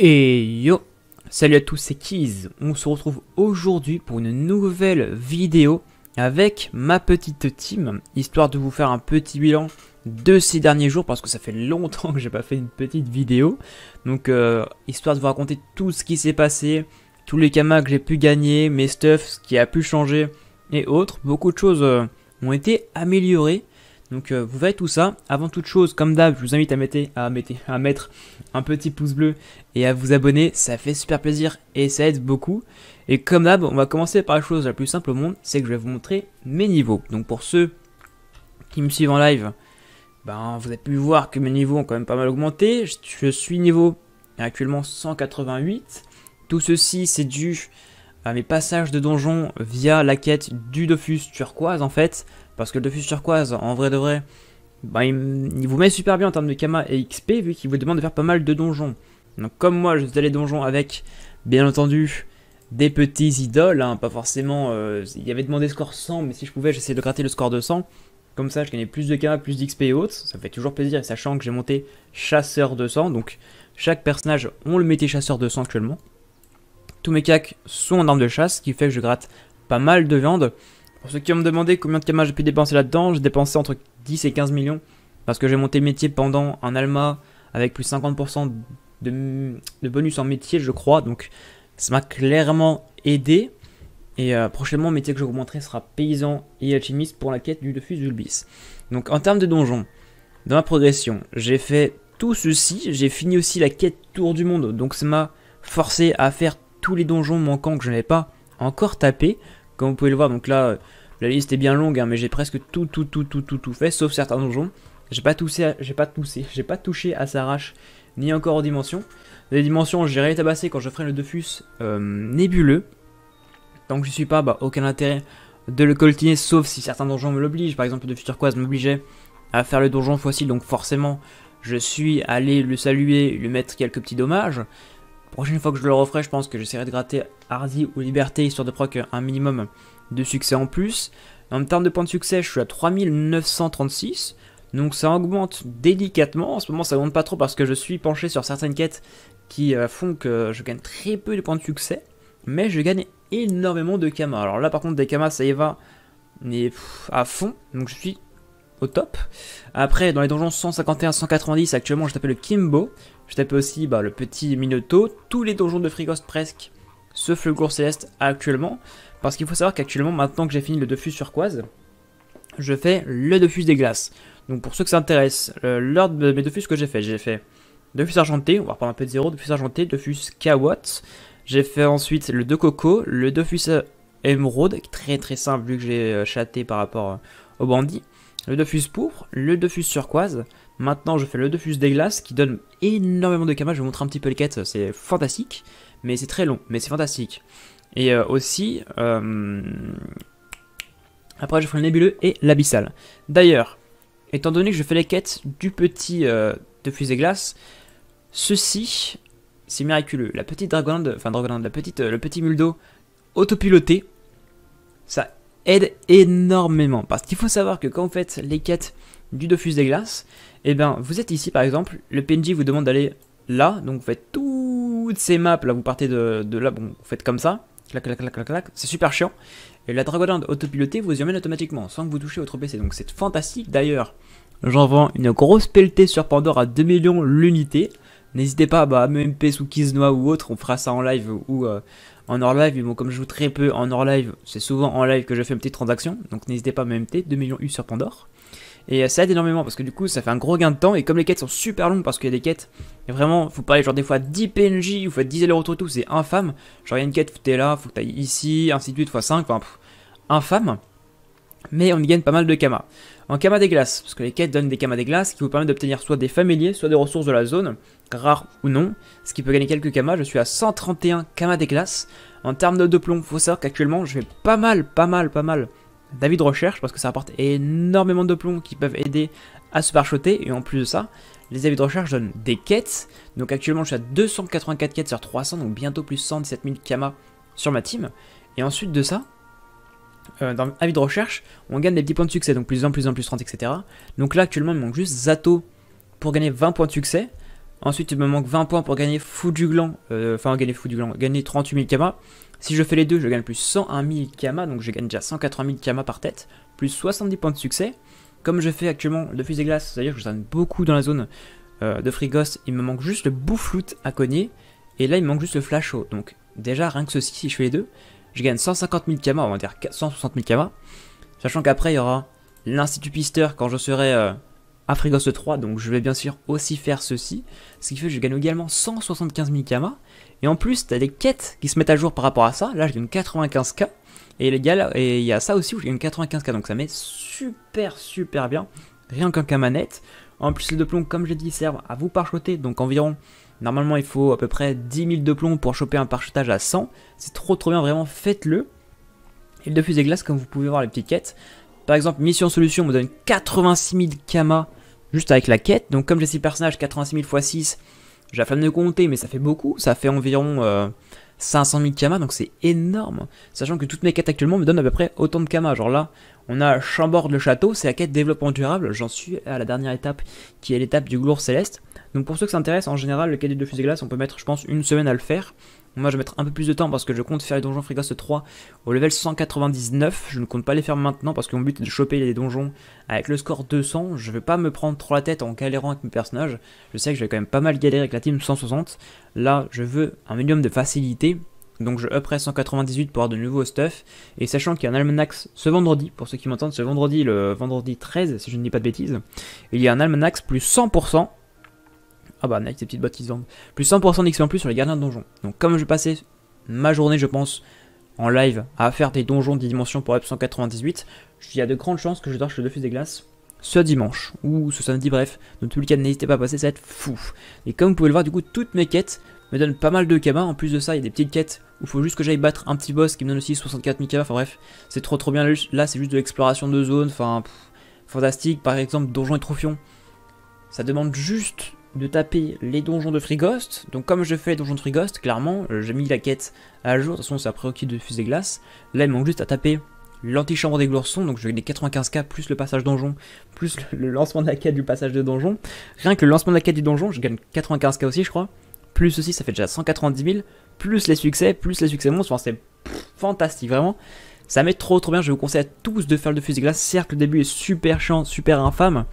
Et yo Salut à tous, c'est Keys. On se retrouve aujourd'hui pour une nouvelle vidéo avec ma petite team, histoire de vous faire un petit bilan de ces derniers jours, parce que ça fait longtemps que j'ai pas fait une petite vidéo. Donc, euh, histoire de vous raconter tout ce qui s'est passé, tous les kamas que j'ai pu gagner, mes stuffs, ce qui a pu changer et autres. Beaucoup de choses euh, ont été améliorées. Donc euh, vous verrez tout ça. Avant toute chose, comme d'hab, je vous invite à mettre, à, un petit pouce bleu et à vous abonner. Ça fait super plaisir et ça aide beaucoup. Et comme d'hab, on va commencer par la chose la plus simple au monde, c'est que je vais vous montrer mes niveaux. Donc pour ceux qui me suivent en live, ben, vous avez pu voir que mes niveaux ont quand même pas mal augmenté. Je suis niveau actuellement 188. Tout ceci, c'est dû à mes passages de donjon via la quête du Dofus turquoise en fait. Parce que le defus Turquoise, en vrai de vrai, bah, il, vous met super bien en termes de Kama et XP, vu qu'il vous demande de faire pas mal de donjons. Donc comme moi, je faisais les donjons avec, bien entendu, des petits idoles, hein, pas forcément... Euh, il y avait demandé score 100, mais si je pouvais, j'essayais de gratter le score de 100. Comme ça, je gagnais plus de Kama, plus d'XP et autres. Ça fait toujours plaisir, sachant que j'ai monté Chasseur de sang. donc chaque personnage, on le mettait Chasseur de sang actuellement. Tous mes cacs sont en arme de chasse, ce qui fait que je gratte pas mal de viande. Pour ceux qui ont me demandé combien de camas j'ai pu dépenser là-dedans, j'ai dépensé entre 10 et 15 millions parce que j'ai monté métier pendant un Alma avec plus 50% de, bonus en métier, je crois. Donc ça m'a clairement aidé. Et euh, prochainement, le métier que je vous montrerai sera paysan et alchimiste pour la quête du Defus Ulbis. Donc en termes de donjons, dans ma progression, j'ai fait tout ceci. J'ai fini aussi la quête Tour du Monde. Donc ça m'a forcé à faire tous les donjons manquants que je n'avais pas encore tapé. Comme vous pouvez le voir, donc là, euh, la liste est bien longue, hein, mais j'ai presque tout, tout, tout, tout, tout, tout fait, sauf certains donjons. J'ai pas touché, j'ai pas touché, j'ai pas touché à ni encore aux dimensions. Les dimensions, j'ai rétabassé quand je ferai le Defus euh, nébuleux. Tant que je suis pas, bah, aucun intérêt de le coltiner, sauf si certains donjons me l'obligent. Par exemple, le Dofus Turquoise m'obligeait à faire le donjon fossile, donc forcément, je suis allé le saluer, lui mettre quelques petits dommages. Prochaine fois que je le referai, je pense que j'essaierai de gratter Hardy ou Liberté, histoire de proc un minimum de succès en plus. En termes de points de succès, je suis à 3936. Donc ça augmente délicatement. En ce moment, ça augmente pas trop parce que je suis penché sur certaines quêtes qui euh, font que je gagne très peu de points de succès. Mais je gagne énormément de camas. Alors là, par contre, des camas ça y va à fond. Donc je suis au top. Après, dans les donjons 151-190, actuellement, je t'appelle le Kimbo. Je tapais aussi bah, le petit Minoto. Tous les donjons de frigost presque, sauf le Gour Céleste actuellement. Parce qu'il faut savoir qu'actuellement, maintenant que j'ai fini le Dofus sur je fais le Dofus des Glaces. Donc pour ceux que ça intéresse, euh, l'ordre de mes Defus que j'ai fait, j'ai fait Defus Argenté, on va reprendre un peu de zéro, Defus Argenté, Defus Kawat. J'ai fait ensuite le De Coco, le Defus Émeraude, euh, très très simple vu que j'ai euh, châté par rapport au bandit le defus pourpre, le defus turquoise. Maintenant, je fais le defus des glaces qui donne énormément de camas. Je vous montre un petit peu les quêtes, c'est fantastique, mais c'est très long, mais c'est fantastique. Et euh, aussi, euh, après, je ferai le nébuleux et l'abyssal. D'ailleurs, étant donné que je fais les quêtes du petit euh, defus des glaces, ceci, c'est miraculeux. La petite dragonne, enfin dragonne, la petite, le petit muldo autopiloté, ça aide énormément. Parce qu'il faut savoir que quand vous faites les quêtes du Dofus des Glaces, et eh ben vous êtes ici par exemple, le PNJ vous demande d'aller là, donc vous faites toutes ces maps, là vous partez de, là, bon vous faites comme ça, clac c'est super chiant, et la Dragonland autopilotée vous y emmène automatiquement, sans que vous touchez votre PC, donc c'est fantastique d'ailleurs. J'en vends une grosse pelletée sur Pandore à 2 millions l'unité. N'hésitez pas bah, à me MP sous Kiznoa ou autre, on fera ça en live ou euh, en hors live, mais bon, comme je joue très peu en hors live, c'est souvent en live que je fais une petite transaction. Donc n'hésitez pas à m'MT, 2 millions U sur Pandore. Et euh, ça aide énormément parce que du coup ça fait un gros gain de temps et comme les quêtes sont super longues parce qu'il y a des quêtes, et vraiment faut parler genre des fois 10 PNJ, vous faites 10 allers autour et tout, c'est infâme. Genre il y a une quête, faut t'es là, faut que ailles ici, ainsi de suite, fois 5 enfin infâme mais on y gagne pas mal de kamas. En kamas des glaces, parce que les quêtes donnent des kamas des glaces qui vous permettent d'obtenir soit des familiers, soit des ressources de la zone, rares ou non, ce qui peut gagner quelques kamas. Je suis à 131 kamas des glaces. En termes de, plomb, faut savoir qu'actuellement je fais pas mal, pas mal, pas mal d'avis de recherche parce que ça apporte énormément de plomb qui peuvent aider à se parchoter et en plus de ça, les avis de recherche donnent des quêtes. Donc actuellement je suis à 284 quêtes sur 300, donc bientôt plus 117 000 kamas sur ma team. Et ensuite de ça, euh, dans avis de recherche, on gagne des petits points de succès, donc plus en plus en plus 30, etc. Donc là, actuellement, il me manque juste Zato pour gagner 20 points de succès. Ensuite, il me manque 20 points pour gagner du gland, euh, enfin gagner gland, gagner 38 000 Kama. Si je fais les deux, je gagne plus 101 000 Kama, donc je gagne déjà 180 000 Kama par tête, plus 70 points de succès. Comme je fais actuellement le fusée glace, c'est-à-dire que je donne beaucoup dans la zone euh, de Frigos, il me manque juste le Boufflout à cogner, et là il me manque juste le haut Donc déjà, rien que ceci, si je fais les deux, je gagne 150 000 kamas, on va dire 160 000 kamas. Sachant qu'après, il y aura l'Institut Pister quand je serai euh, à Frigos 3, donc je vais bien sûr aussi faire ceci. Ce qui fait que je gagne également 175 000 kamas. Et en plus, t'as des quêtes qui se mettent à jour par rapport à ça. Là, je gagne 95k. Et il y a ça aussi où je gagne 95k, donc ça met super super bien. Rien qu'un kamanette. En plus, les deux plombs, comme j'ai dit, servent à vous parchoter, donc environ Normalement, il faut à peu près 10 000 de plomb pour choper un parchetage à 100. C'est trop trop bien, vraiment, faites-le. Et de fusée glaces, comme vous pouvez voir les petites quêtes. Par exemple, mission solution, vous me donne 86 000 kama juste avec la quête. Donc comme j'ai 6 personnages, 86 000 x 6, j'ai la flemme de compter, mais ça fait beaucoup. Ça fait environ... Euh, 500 000 kamas, donc c'est énorme. Sachant que toutes mes quêtes actuellement me donnent à peu près autant de kamas. Genre là, on a Chambord le château, c'est la quête développement durable. J'en suis à la dernière étape, qui est l'étape du glour céleste. Donc pour ceux que ça intéresse, en général, le cadet de fusée glace, on peut mettre, je pense, une semaine à le faire. Moi, je vais mettre un peu plus de temps parce que je compte faire les donjons frigost 3 au level 199. Je ne compte pas les faire maintenant parce que mon but est de choper les donjons avec le score 200. Je ne vais pas me prendre trop la tête en galérant avec mes personnages. Je sais que je vais quand même pas mal galérer avec la team 160. Là, je veux un minimum de facilité. Donc je upperai 198 pour avoir de nouveaux stuff. Et sachant qu'il y a un Almanax ce vendredi, pour ceux qui m'entendent, ce vendredi, le vendredi 13, si je ne dis pas de bêtises, il y a un Almanax plus 100% ah bah nice ces petites bottes qui se vendent. Plus 100% d'XP en plus sur les gardiens de donjons. Donc comme je passais ma journée, je pense, en live à faire des donjons des dimensions pour f 198, il y a de grandes chances que je torche le defus des Glaces ce dimanche ou ce samedi, bref. Donc tout le cas, n'hésitez pas à passer, ça va être fou. Et comme vous pouvez le voir, du coup, toutes mes quêtes me donnent pas mal de Kama. En plus de ça, il y a des petites quêtes où il faut juste que j'aille battre un petit boss qui me donne aussi 64 000 Enfin bref, c'est trop trop bien. Là, c'est juste de l'exploration de zones, enfin, fantastique. Par exemple, donjon et trophion. Ça demande juste de taper les donjons de Ghost Donc comme je fais les donjons de Ghost clairement, euh, j'ai mis la quête à jour. De toute façon, c'est ça préoccupe de fusée glace. Là, il manque juste à taper l'antichambre des gloursons. Donc vais les 95k plus le passage donjon, plus le lancement de la quête du passage de donjon. Rien que le lancement de la quête du donjon, je gagne 95k aussi, je crois. Plus ceci, ça fait déjà 190 000. Plus les succès, plus les succès monstres. c'est fantastique, vraiment. Ça m'est trop trop bien, je vous conseille à tous de faire le fusil glace. Certes, le début est super chiant, super infâme,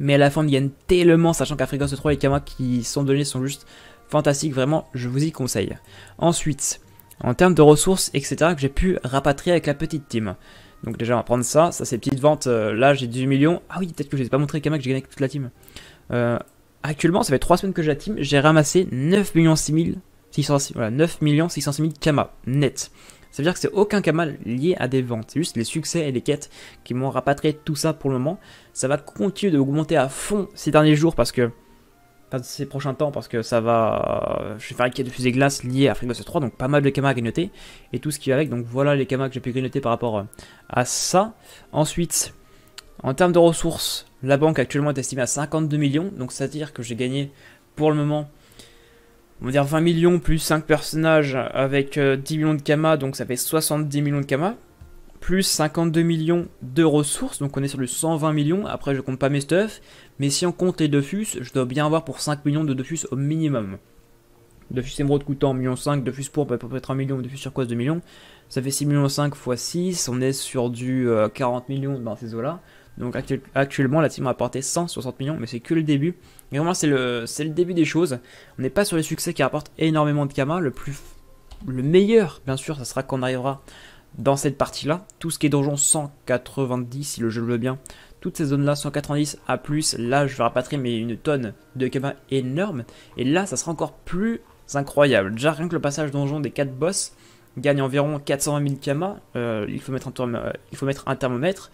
mais à la fin, ils gagnent tellement, sachant qu'à fréquence 3, et kama qui sont donnés sont juste fantastiques. Vraiment, je vous y conseille. Ensuite, en termes de ressources, etc., que j'ai pu rapatrier avec la petite team. Donc déjà, on va prendre ça. Ça, c'est petite vente. Euh, là, j'ai 10 millions. Ah oui, peut-être que je ne ai pas montré Kama que j'ai gagné avec toute la team. Euh, actuellement, ça fait 3 semaines que j'ai la team. J'ai ramassé 9 millions 6 600, voilà, 9 606 000 Kama, net. Ça veut dire que c'est aucun camal lié à des ventes. C'est juste les succès et les quêtes qui m'ont rapatrié tout ça pour le moment. Ça va continuer d'augmenter à fond ces derniers jours parce que ces prochains temps parce que ça va. Je vais faire une quête de fusée glace liée à Freeboss 3, donc pas mal de camas à grignoter et tout ce qui va avec. Donc voilà les camas que j'ai pu grignoter par rapport euh, à ça. Ensuite, en termes de ressources, la banque actuellement est estimée à 52 millions, donc c'est à dire que j'ai gagné pour le moment on va dire 20 millions plus 5 personnages avec 10 euh, millions de kama donc ça fait 70 millions de kama plus 52 millions de ressources, donc on est sur le 120 millions, après je compte pas mes stuff, mais si on compte les Dofus, je dois bien avoir pour 5 millions de defus au minimum. Dofus émeraude coûtant 1,5 million, defus pour peut-être 1 million, sur quoi 2 millions, ça fait 6 millions 5 x 6, on est sur du 40 euh, millions dans ces eaux-là. Donc actuellement, la team a apporté 160 millions, mais c'est que le début. Et vraiment, c'est le, le début des choses. On n'est pas sur les succès qui rapportent énormément de Kama. Le, plus, le meilleur, bien sûr, ça sera qu'on arrivera dans cette partie-là. Tout ce qui est donjon 190, si le jeu le veut bien. Toutes ces zones-là, 190 à plus. Là, je vais rapatrier mais une tonne de Kama énorme. Et là, ça sera encore plus incroyable. Déjà, rien que le passage donjon des 4 boss gagne environ 420 000 Kama. il, faut mettre un euh, il faut mettre un thermomètre.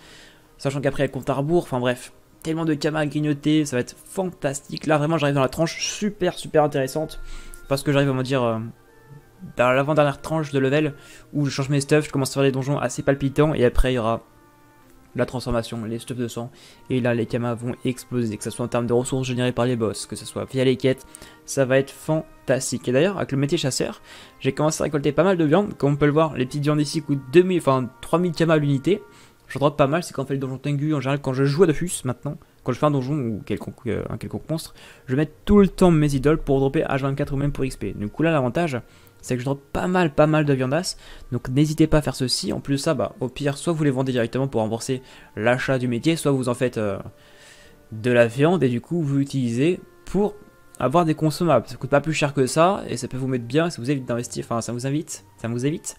Sachant qu'après, il y a compte à rebours. Enfin bref, tellement de camas à grignoter. Ça va être fantastique. Là, vraiment, j'arrive dans la tranche super, super intéressante. Parce que j'arrive à me dire. Euh, dans l'avant-dernière tranche de level où je change mes stuffs, je commence à faire des donjons assez palpitants et après il y aura la transformation, les stuffs de sang, et là les kamas vont exploser, que ce soit en termes de ressources générées par les boss, que ce soit via les quêtes, ça va être fantastique. Et d'ailleurs, avec le métier chasseur, j'ai commencé à récolter pas mal de viande, comme on peut le voir, les petites viandes ici coûtent 2000, enfin 3000 kamas à l'unité, je drop pas mal, c'est quand fait le donjon Tengu, en général quand je joue à Dofus maintenant, quand je fais un donjon ou quelconque, euh, un quelconque monstre, je mets tout le temps mes idoles pour dropper H24 ou même pour XP. Du coup là l'avantage, c'est que je drop pas mal pas mal de viandas, donc n'hésitez pas à faire ceci, en plus de ça, bah, au pire, soit vous les vendez directement pour rembourser l'achat du métier, soit vous en faites euh, de la viande et du coup vous utilisez pour avoir des consommables. Ça coûte pas plus cher que ça et ça peut vous mettre bien, ça vous évite d'investir, enfin ça vous invite, ça vous évite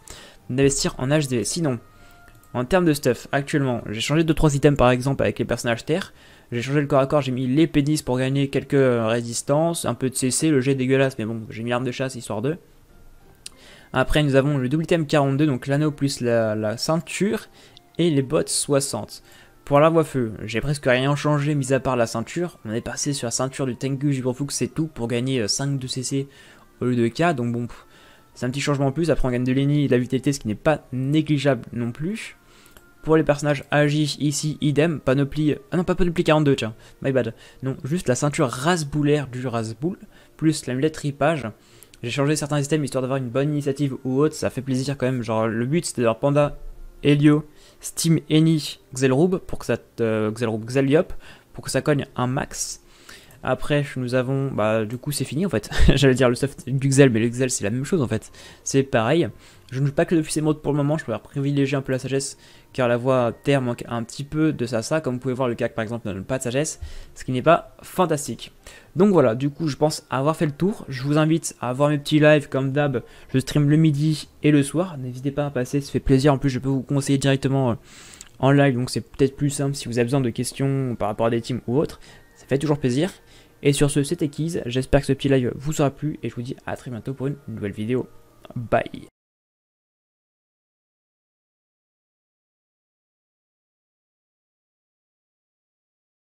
d'investir en HD. Sinon, en termes de stuff, actuellement, j'ai changé 2-3 items par exemple avec les personnages terre. J'ai changé le corps à corps, j'ai mis les pénis pour gagner quelques euh, résistances, un peu de CC, le jet dégueulasse, mais bon, j'ai mis l'arme de chasse histoire de. Après, nous avons le double item 42, donc l'anneau plus la, ceinture, et les bottes 60. Pour la voie feu, j'ai presque rien changé mis à part la ceinture. On est passé sur la ceinture du Tengu que c'est tout pour gagner 5 euh, de CC au lieu de K, donc bon, c'est un petit changement en plus. Après, on gagne de l'ennemi et de la vitalité, ce qui n'est pas négligeable non plus. Pour les personnages agis ici, idem. Panoplie. Ah non, pas panoplie 42, tiens. My bad. Non, juste la ceinture rasboulaire du rasboul. Plus la l'amulette ripage. J'ai changé certains systèmes histoire d'avoir une bonne initiative ou autre. Ça fait plaisir quand même. Genre, le but c'était d'avoir Panda, Helio, Steam, Eni, Xelrub. Pour que ça te. Euh, pour que ça cogne un max. Après, nous avons, bah, du coup, c'est fini en fait. J'allais dire le soft d'Uxel, mais l'Uxel c'est la même chose en fait. C'est pareil. Je ne joue pas que depuis ces modes pour le moment. Je peux privilégier un peu la sagesse, car la voix terre manque un petit peu de ça, ça. Comme vous pouvez voir, le CAC par exemple n'a pas de sagesse, ce qui n'est pas fantastique. Donc voilà, du coup, je pense avoir fait le tour. Je vous invite à voir mes petits lives comme d'hab. Je stream le midi et le soir. N'hésitez pas à passer, ça fait plaisir. En plus, je peux vous conseiller directement euh, en live, donc c'est peut-être plus simple si vous avez besoin de questions par rapport à des teams ou autres. Ça fait toujours plaisir. Et sur ce, c'était Keys, j'espère que ce petit live vous aura plu et je vous dis à très bientôt pour une nouvelle vidéo. Bye